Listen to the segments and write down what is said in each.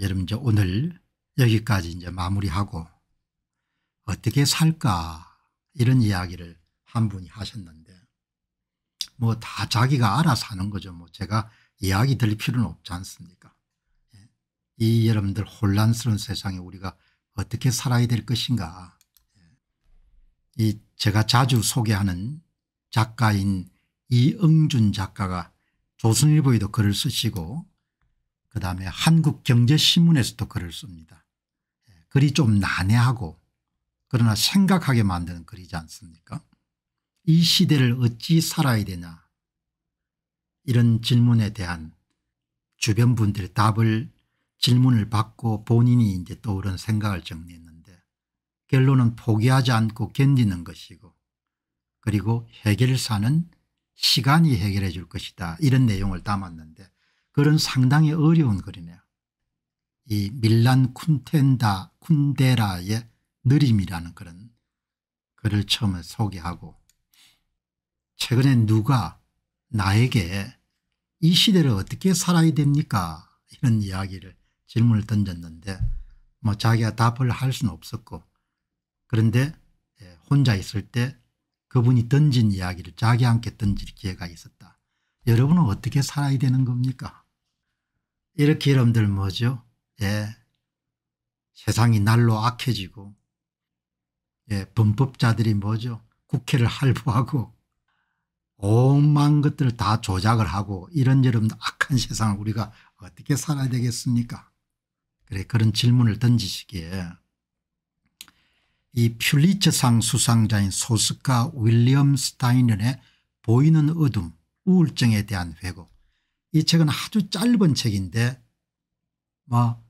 여러분 이제 오늘 여기까지 이제 마무리하고 어떻게 살까 이런 이야기를 한 분이 하셨는데 뭐 다 자기가 알아서 하는 거죠. 뭐 제가 이야기 들릴 필요는 없지 않습니까? 예. 이 여러분들 혼란스러운 세상에 우리가 어떻게 살아야 될 것인가. 예. 이 제가 자주 소개하는 작가인 이응준 작가가 조선일보에도 글을 쓰시고 그다음에 한국경제신문에서도 글을 씁니다. 예, 글이 좀 난해하고 그러나 생각하게 만드는 글이지 않습니까 이 시대를 어찌 살아야 되냐 이런 질문에 대한 주변 분들의 답을 질문을 받고 본인이 이제 떠오른 생각을 정리했는데 결론은 포기하지 않고 견디는 것이고 그리고 해결사는 시간이 해결해 줄 것이다 이런 내용을 담았는데 글은 상당히 어려운 글이네요. 이 밀란 쿤텐다 쿤데라의 느림이라는 글은 글을 처음에 소개하고 최근에 누가 나에게 이 시대를 어떻게 살아야 됩니까 이런 이야기를 질문을 던졌는데 뭐 자기가 답을 할 수는 없었고 그런데 예, 혼자 있을 때 그분이 던진 이야기를 자기한테 던질 기회가 있었다. 여러분은 어떻게 살아야 되는 겁니까 이렇게 여러분들 뭐죠? 예. 세상이 날로 악해지고 예, 범법자들이 뭐죠? 국회를 할부하고 오만 것들을 다 조작을 하고 이런 여러분 악한 세상을 우리가 어떻게 살아야 되겠습니까? 그래 그런 질문을 던지시기에 이 퓰리처상 수상자인 소스카 윌리엄 스타인의 보이는 어둠 우울증에 대한 회고 이 책은 아주 짧은 책인데 뭐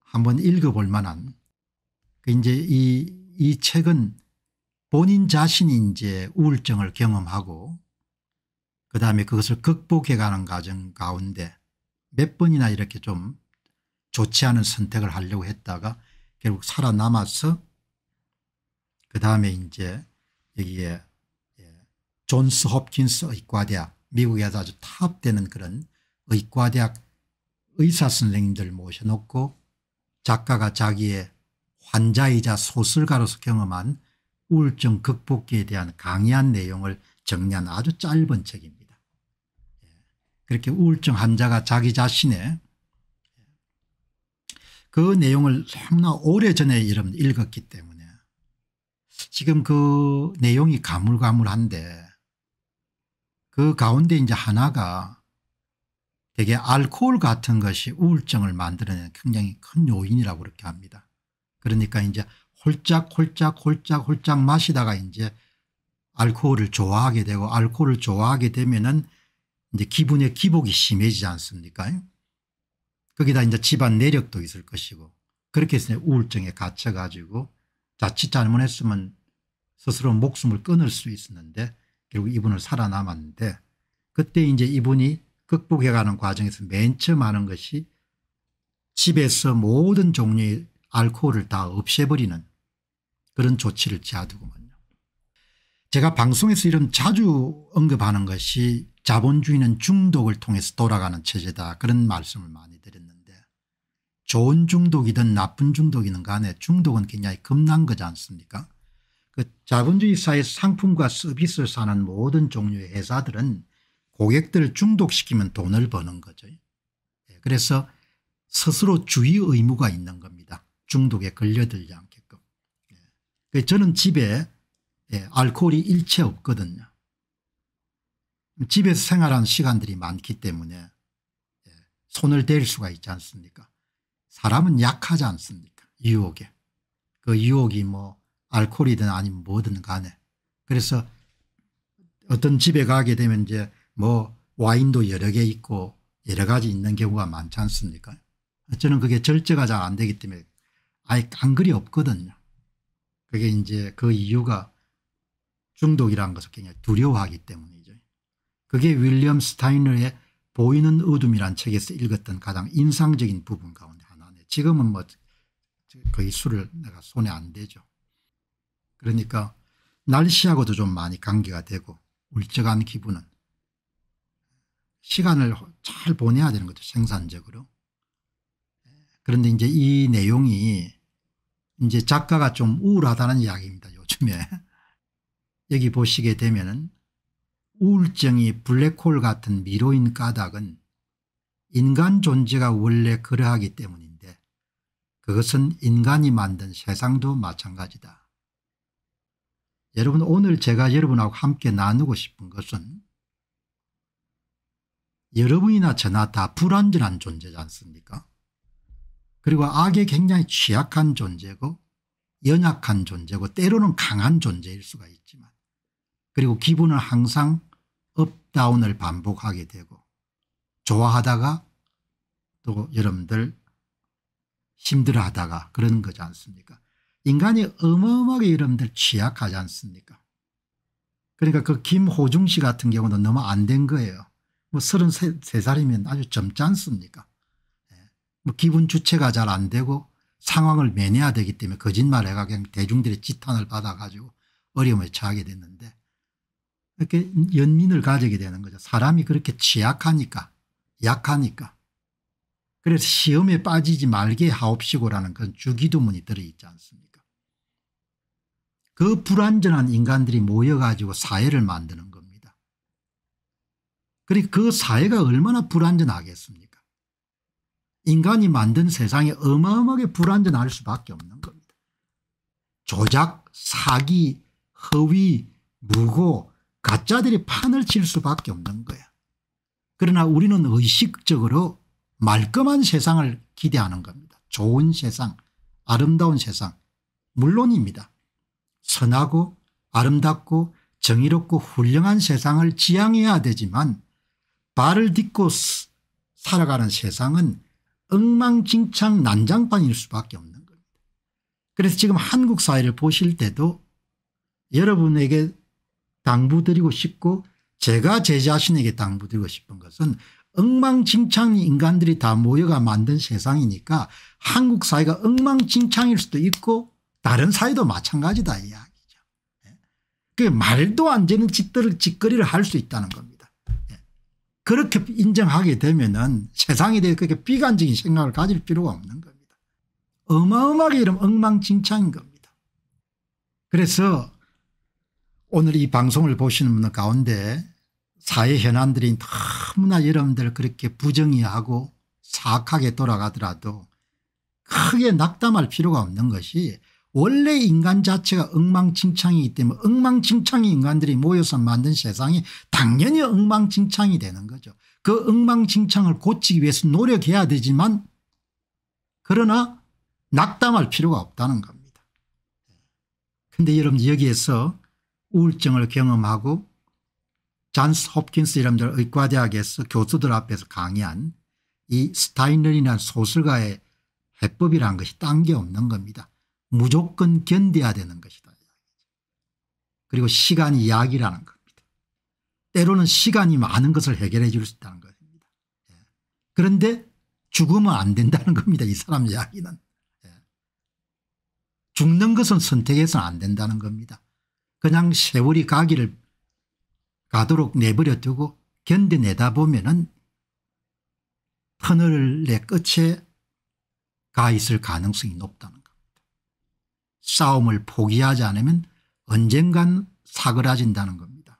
한번 읽어볼 만한 그 이제 이, 이 책은 본인 자신이 이제 우울증을 경험하고 그 다음에 그것을 극복해가는 과정 가운데 몇 번이나 이렇게 좀 좋지 않은 선택을 하려고 했다가 결국 살아남아서 그 다음에 이제 여기에 예, 존스 홉킨스 의과대학 미국에서 아주 타업되는 그런 의과대학 의사 선생님들 모셔놓고 작가가 자기의 환자이자 소설가로서 경험한 우울증 극복기에 대한 강의한 내용을 정리한 아주 짧은 책입니다. 예. 그렇게 우울증 환자가 자기 자신의 그 내용을 너무나 오래전에 여러분 읽었기 때문에 지금 그 내용이 가물가물한데 그 가운데 이제 하나가 되게 알코올 같은 것이 우울증을 만들어내는 굉장히 큰 요인이라고 그렇게 합니다. 그러니까 이제 홀짝홀짝 홀짝 홀짝 마시다가 이제 알코올을 좋아하게 되고 알코올을 좋아하게 되면은 이제 기분의 기복이 심해지지 않습니까? 거기다 이제 집안 내력도 있을 것이고 그렇게 해서 우울증에 갇혀가지고 자칫 잘못했으면 스스로 목숨을 끊을 수 있었는데 결국 이분을 살아남았는데 그때 이제 이분이 극복해가는 과정에서 맨 처음 하는 것이 집에서 모든 종류의 알코올을 다 없애버리는 그런 조치를 취하더군요. 제가 방송에서 이런 자주 언급하는 것이 자본주의는 중독을 통해서 돌아가는 체제다 그런 말씀을 많이 드렸는데 좋은 중독이든 나쁜 중독이든 간에 중독은 굉장히 겁난 거지 않습니까 그 자본주의 사회 상품과 서비스를 사는 모든 종류의 회사들은 고객들을 중독시키면 돈을 버는 거죠. 예, 그래서 스스로 주의 의무가 있는 겁니다. 중독에 걸려들지 않게끔. 예, 그 저는 집에 예, 알코올이 일체 없거든요. 집에서 생활한 시간들이 많기 때문에 손을 댈 수가 있지 않습니까 사람은 약하지 않습니까 유혹에. 그 유혹이 뭐 알코올이든 아니면 뭐든 간에 그래서 어떤 집에 가게 되면 이제 뭐 와인도 여러 개 있고 여러 가지 있는 경우가 많지 않습니까 저는 그게 절제가 잘 안 되기 때문에 아예 깡글이 없거든요. 그게 이제 그 이유가 중독이라는 것을 굉장히 두려워하기 때문이죠. 그게 윌리엄 스타인너의 보이는 어둠이란 책에서 읽었던 가장 인상적인 부분 가운데 하나네. 지금은 뭐 거의 술을 내가 손에 안 대죠. 그러니까 날씨하고도 좀 많이 관계가 되고 울적한 기분은 시간을 잘 보내야 되는 거죠 생산적으로. 그런데 이제 이 내용이 이제 작가가 좀 우울하다는 이야기입니다 요즘에. 여기 보시게 되면은 우울증이 블랙홀 같은 미로인 까닭은 인간 존재가 원래 그러하기 때문인데 그것은 인간이 만든 세상도 마찬가지다. 여러분 오늘 제가 여러분하고 함께 나누고 싶은 것은 여러분이나 저나 다 불완전한 존재지 않습니까 그리고 악에 굉장히 취약한 존재고 연약한 존재고 때로는 강한 존재일 수가 있지만 그리고 기분은 항상 업다운을 반복하게 되고 좋아하다가 또 여러분들 힘들어하다가 그런 거지 않습니까 인간이 어마어마하게 이름들 취약하지 않습니까 그러니까 그 김호중 씨 같은 경우는 너무 안 된 거예요. 뭐 33살이면 아주 젊지 않습니까 예. 뭐 기분 주체가 잘 안 되고 상황을 매내야 되기 때문에 거짓말 해가 그냥 대중들의 지탄을 받아가지고 어려움에 처하게 됐는데 이렇게 연민을 가지게 되는 거죠. 사람이 그렇게 취약하니까 약하니까 그래서 시험에 빠지지 말게 하옵시고라는 그런 주기도문이 들어있지 않습니까 그 불완전한 인간들이 모여가지고 사회를 만드는 겁니다. 그리고 그 사회가 얼마나 불완전하겠습니까 인간이 만든 세상이 어마어마하게 불완전할 수밖에 없는 겁니다. 조작, 사기, 허위, 무고, 가짜들이 판을 칠 수밖에 없는 거야. 그러나 우리는 의식적으로 말끔한 세상을 기대하는 겁니다. 좋은 세상 아름다운 세상 물론입니다. 선하고 아름답고 정의롭고 훌륭한 세상을 지향해야 되지만 발을 딛고 살아가는 세상은 엉망진창 난장판일 수밖에 없는 겁니다. 그래서 지금 한국 사회를 보실 때도 여러분에게 당부드리고 싶고 제가 제 자신에게 당부드리고 싶은 것은 엉망진창이 인간들이 다 모여가 만든 세상이니까 한국 사회가 엉망진창일 수도 있고 다른 사회도 마찬가지다 이야기죠. 예. 그 말도 안 되는 짓들을 짓거리를 할 수 있다는 겁니다. 예. 그렇게 인정하게 되면은 세상에 대해 그렇게 비관적인 생각을 가질 필요가 없는 겁니다. 어마어마하게 이런 엉망진창인 겁니다. 그래서 오늘 이 방송을 보시는 분들 가운데 사회 현안들이 너무나 여러분들 그렇게 부정의하고 사악하게 돌아가더라도 크게 낙담할 필요가 없는 것이 원래 인간 자체가 엉망진창이기 때문에 엉망진창이 인간들이 모여서 만든 세상이 당연히 엉망진창이 되는 거죠. 그 엉망진창을 고치기 위해서 노력해야 되지만 그러나 낙담할 필요가 없다는 겁니다. 그런데 여러분 여기에서 우울증을 경험하고 잔스 홉킨스 이름들 의과대학에서 교수들 앞에서 강의한 이 스타인런이라는 소설가의 해법이라는 것이 딴 게 없는 겁니다. 무조건 견뎌야 되는 것이다. 그리고 시간이 약이라는 겁니다. 때로는 시간이 많은 것을 해결해 줄 수 있다는 것입니다. 예. 그런데 죽으면 안 된다는 겁니다. 이 사람 이야기는. 예. 죽는 것은 선택해서는 안 된다는 겁니다. 그냥 세월이 가기를 가도록 내버려 두고 견뎌내다 보면은 터널의 끝에 가 있을 가능성이 높다는 겁니다. 싸움을 포기하지 않으면 언젠간 사그라진다는 겁니다.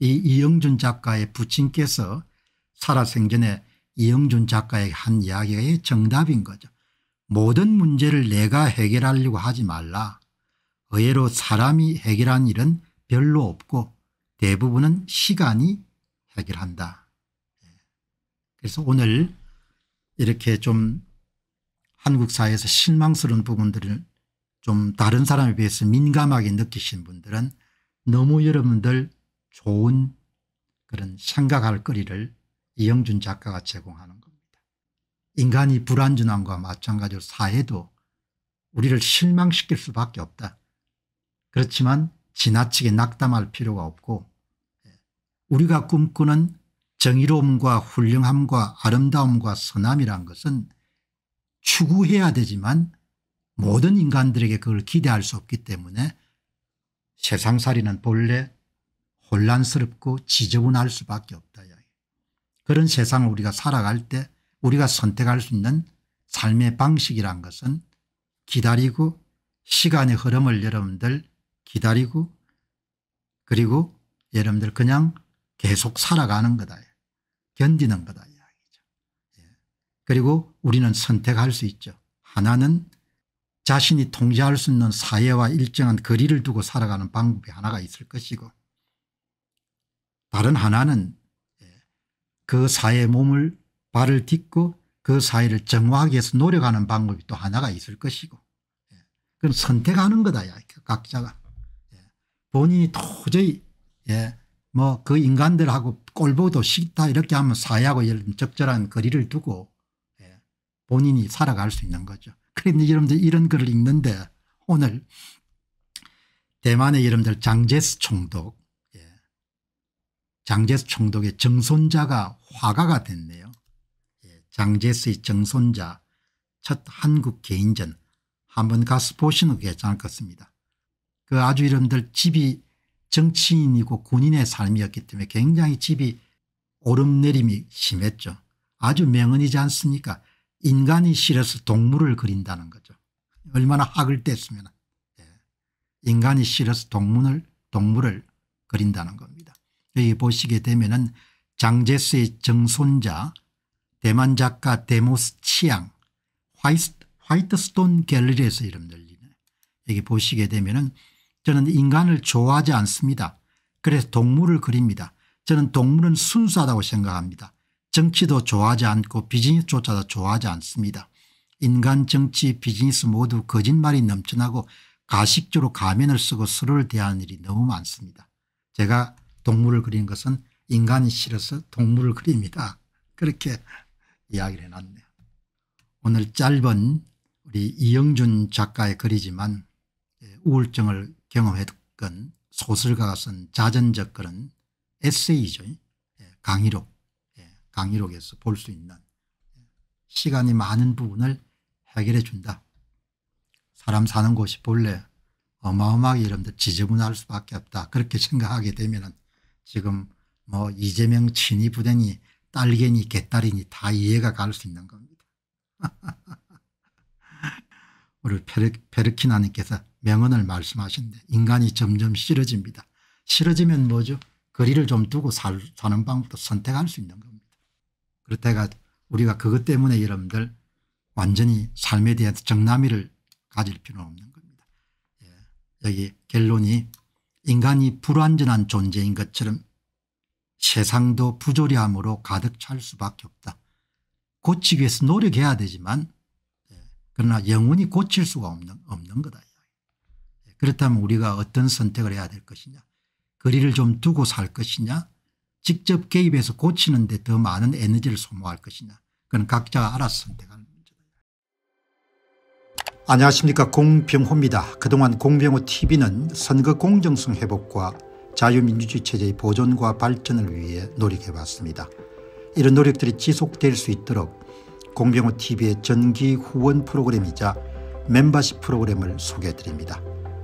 이 이영준 작가의 부친께서 살아생전에 이영준 작가에한 이야기의 정답인 거죠. 모든 문제를 내가 해결하려고 하지 말라. 의외로 사람이 해결한 일은 별로 없고 대부분은 시간이 해결한다. 그래서 오늘 이렇게 좀 한국 사회에서 실망스러운 부분들을 좀 다른 사람에 비해서 민감하게 느끼신 분들은 너무 여러분들 좋은 그런 생각할 거리를 이영준 작가가 제공하는 겁니다. 인간이 불안전함과 마찬가지로 사회도 우리를 실망시킬 수밖에 없다. 그렇지만 지나치게 낙담할 필요가 없고 우리가 꿈꾸는 정의로움과 훌륭함과 아름다움과 선함이란 것은 추구해야 되지만 모든 인간들에게 그걸 기대할 수 없기 때문에 세상살이는 본래 혼란스럽고 지저분할 수밖에 없다. 그런 세상을 우리가 살아갈 때 우리가 선택할 수 있는 삶의 방식이란 것은 기다리고 시간의 흐름을 여러분들 기다리고 그리고 여러분들 그냥 계속 살아가는 거다. 견디는 거다 이야기죠. 예. 그리고 우리는 선택할 수 있죠. 하나는 자신이 통제할 수 있는 사회와 일정한 거리를 두고 살아가는 방법이 하나가 있을 것이고 다른 하나는 예, 그 사회의 몸을 발을 딛고 그 사회를 정화하기 위해서 노력하는 방법이 또 하나가 있을 것이고 예. 그럼 선택하는 거다 각자가 본인이 도저히 뭐그 인간들하고 꼴보도 싫다 이렇게 하면 사회하고 적절한 거리를 두고 예, 본인이 살아갈 수 있는 거죠. 그런데 여러분들 이런 글을 읽는데 오늘 대만의 여러분들 장제스 총독 예, 장제스 총독의 정손자가 화가가 됐네요. 예, 장제스의 정손자 첫 한국 개인전 한번 가서 보시는 게 괜찮을 것 같습니다. 그 아주 이름들 집이 정치인이고 군인의 삶이었기 때문에 굉장히 집이 오름내림이 심했죠. 아주 명언이지 않습니까 인간이 실에서 동물을 그린다는 거죠. 얼마나 학을 뗐으면 예. 인간이 실에서 동물을 동물을 그린다는 겁니다. 여기 보시게 되면 은 장제스의 정손자 대만 작가 데모스 치앙 화이트, 스톤 갤러리에서 이름 들리네. 여기 보시게 되면 은 저는 인간을 좋아하지 않습니다. 그래서 동물을 그립니다. 저는 동물은 순수하다고 생각합니다. 정치도 좋아하지 않고 비즈니스조차도 좋아하지 않습니다. 인간 정치 비즈니스 모두 거짓말이 넘쳐나고 가식적으로 가면을 쓰고 서로를 대하는 일이 너무 많습니다. 제가 동물을 그린 것은 인간이 싫어서 동물을 그립니다. 그렇게 이야기를 해놨네요. 오늘 짧은 우리 이영준 작가의 글이지만 예, 우울증을 경험했건 소설가가 쓴 자전적 그런 에세이죠. 예, 강의록 예, 강의록에서 볼 수 있는 예, 시간이 많은 부분을 해결해 준다. 사람 사는 곳이 본래 어마어마하게 여러분들 지저분할 수밖에 없다. 그렇게 생각하게 되면 지금 뭐 이재명 친이 부대니 딸개니 개딸이니 다 이해가 갈 수 있는 겁니다. 우리 페르, 페르키나님께서 명언을 말씀하신데 인간이 점점 싫어집니다. 싫어지면 뭐죠? 거리를 좀 두고 살, 사는 방법도 선택할 수 있는 겁니다. 그렇다가 우리가 그것 때문에 여러분들 완전히 삶에 대한 정남이를 가질 필요는 없는 겁니다. 예. 여기 결론이 인간이 불완전한 존재인 것처럼 세상도 부조리함으로 가득 찰 수밖에 없다. 고치기 위해서 노력해야 되지만 예. 그러나 영원히 고칠 수가 없는, 없는 거다. 그렇다면 우리가 어떤 선택을 해야 될 것이냐 거리를 좀 두고 살 것이냐 직접 개입해서 고치는 데 더 많은 에너지를 소모할 것이냐 그건 각자가 알아서 선택하는 문제다. 안녕하십니까 공병호입니다. 그동안 공병호 tv는 선거 공정성 회복과 자유민주주의 체제의 보존과 발전을 위해 노력해왔습니다. 이런 노력들이 지속될 수 있도록 공병호 tv의 전기 후원 프로그램이자 멤버십 프로그램을 소개해드립니다.